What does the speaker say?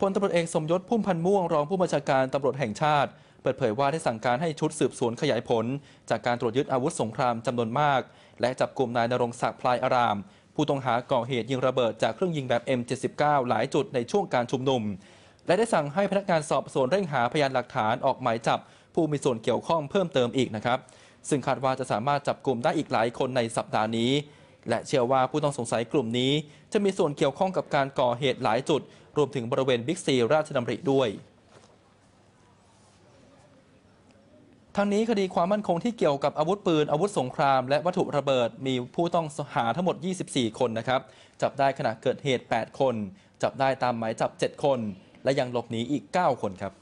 พลตำรวจเอกสมยศ พุ่มพันธ์ม่วง รองผู้บัญชาการตำรวจแห่งชาติ เปิดเผยว่าได้สั่งการให้ชุดสืบสวนขยายผล จากการตรวจยึดอาวุธสงครามจำนวนมาก และจับกลุ่มนายนรงศักดิ์พลายอาราม ผู้ต้องหาก่อเหตุยิงระเบิดจากเครื่องยิงแบบ M79 หลายจุดในช่วงการชุมนุม และได้สั่งให้พนักงานสอบสวนเร่งหาพยานหลักฐานออกหมายจับผู้มีส่วนเกี่ยวข้องเพิ่มเติมอีกนะครับ ซึ่งคาดว่าจะสามารถจับกลุ่มได้อีกหลายคนในสัปดาห์นี้และเชื่อว่าผู้ต้องสงสัยกลุ่มนี้ จะมีส่วนเกี่ยวข้องกับการก่อเหตุหลายจุด รวมถึงบริเวณบิ๊กซีราชดำริด้วย ทั้งนี้คดีความมั่นคงที่เกี่ยวกับอาวุธปืนอาวุธสงครามและวัตถุระเบิดมีผู้ต้องหาทั้งหมด 24 คนนะครับ จับได้ขณะเกิดเหตุ 8 คน จับได้ตามหมายจับ 7 คน และยังหลบหนีอีก 9 คนครับ